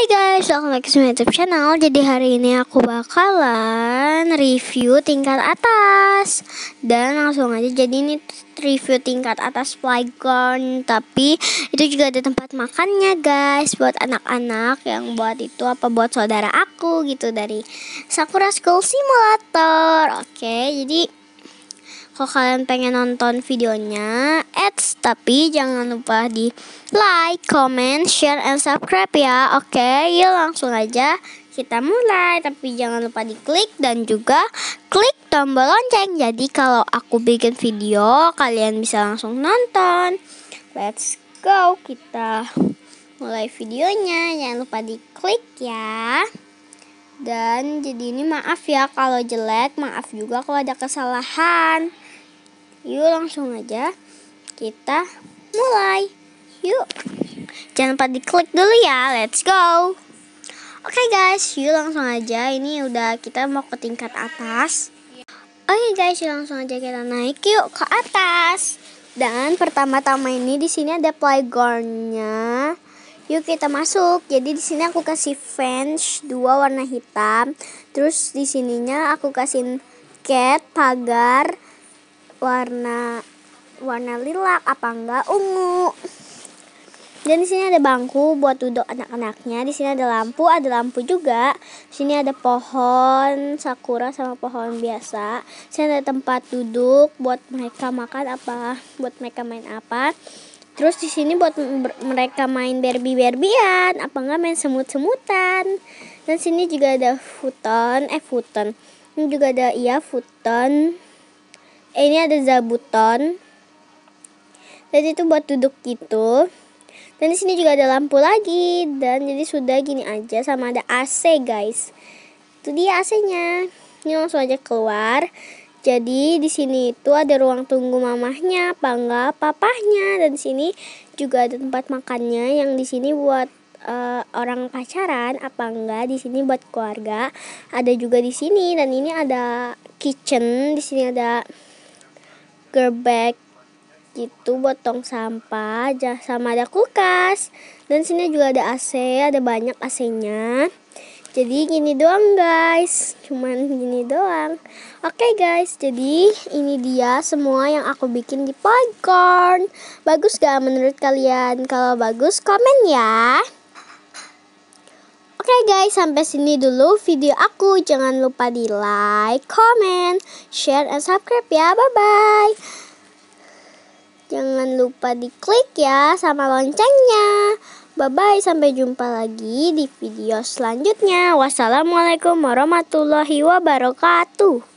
Hai guys, welcome back to my YouTube channel Jadi hari ini aku bakalan review tingkat atas Dan langsung aja, jadi ini review tingkat atas playground Tapi itu juga ada tempat makannya guys Buat anak-anak yang buat itu apa buat saudara aku gitu Dari Sakura School Simulator Oke, jadi kalau kalian pengen nonton videonya tapi jangan lupa di like, comment, share, and subscribe ya. Oke, yuk langsung aja kita mulai. Tapi jangan lupa di klik dan juga klik tombol lonceng. Jadi kalau aku bikin video, kalian bisa langsung nonton. Let's go, kita mulai videonya. Jangan lupa di klik ya. Dan jadi ini maaf ya kalau jelek, maaf juga kalau ada kesalahan. Yuk langsung aja kita mulai. Yuk. Jangan lupa diklik dulu ya. Let's go. Oke okay guys, yuk langsung aja. Ini udah kita mau ke tingkat atas. Oke okay guys, yuk langsung aja kita naik yuk ke atas. Dan pertama-tama ini di sini ada playgroundnya. Yuk kita masuk. Jadi di sini aku kasih fence dua warna hitam. Terus di sininya aku kasih cat pagar warna warna lilak apa enggak ungu dan di sini ada bangku buat duduk anak-anaknya di sini ada lampu ada lampu juga di sini ada pohon sakura sama pohon biasa di sini ada tempat duduk buat mereka makan apa buat mereka main apa terus di sini buat mereka main berbi berbian apa enggak main semut semutan dan sini juga ada futon eh futon ini juga ada iya futon eh, ini ada zabuton dan itu buat duduk gitu dan di sini juga ada lampu lagi dan jadi sudah gini aja sama ada AC guys itu dia AC-nya ini langsung aja keluar jadi di sini itu ada ruang tunggu mamahnya, apa enggak papahnya dan di sini juga ada tempat makannya yang di sini buat uh, orang pacaran, apa enggak di sini buat keluarga. Ada juga di sini dan ini ada kitchen, di sini ada gerbek gitu buat sampah sama ada kulkas dan sini juga ada AC ada banyak AC-nya jadi gini doang guys cuman gini doang oke okay, guys jadi ini dia semua yang aku bikin di popcorn bagus gak menurut kalian kalau bagus komen ya Oke okay guys, sampai sini dulu video aku. Jangan lupa di like, comment, share, and subscribe ya. Bye-bye. Jangan lupa di klik ya sama loncengnya. Bye-bye, sampai jumpa lagi di video selanjutnya. Wassalamualaikum warahmatullahi wabarakatuh.